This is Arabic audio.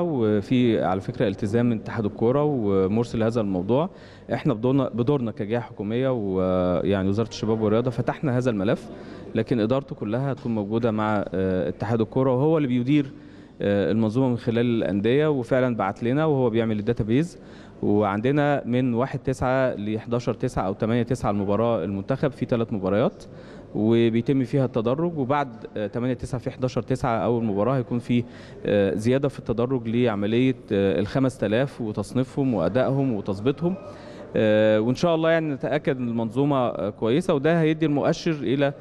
وفي على فكره التزام من اتحاد الكوره ومرسل هذا الموضوع احنا بدورنا بدورنا كجهه حكوميه ويعني وزاره الشباب والرياضه فتحنا هذا الملف لكن ادارته كلها هتكون موجوده مع آه، اتحاد الكوره وهو اللي بيدير آه، المنظومه من خلال الانديه وفعلا بعت لنا وهو بيعمل الداتابيز وعندنا من 1 9 ل 11 9 او 8 9 المباراه المنتخب في ثلاث مباريات وبيتم فيها التدرج وبعد 8 آه، 9 في 11 9 اول مباراه هيكون في آه، زياده في التدرج لعمليه آه، ال 5000 وتصنيفهم وادائهم وتظبيطهم وان شاء الله يعني نتاكد ان المنظومه كويسه وده هيدي المؤشر الى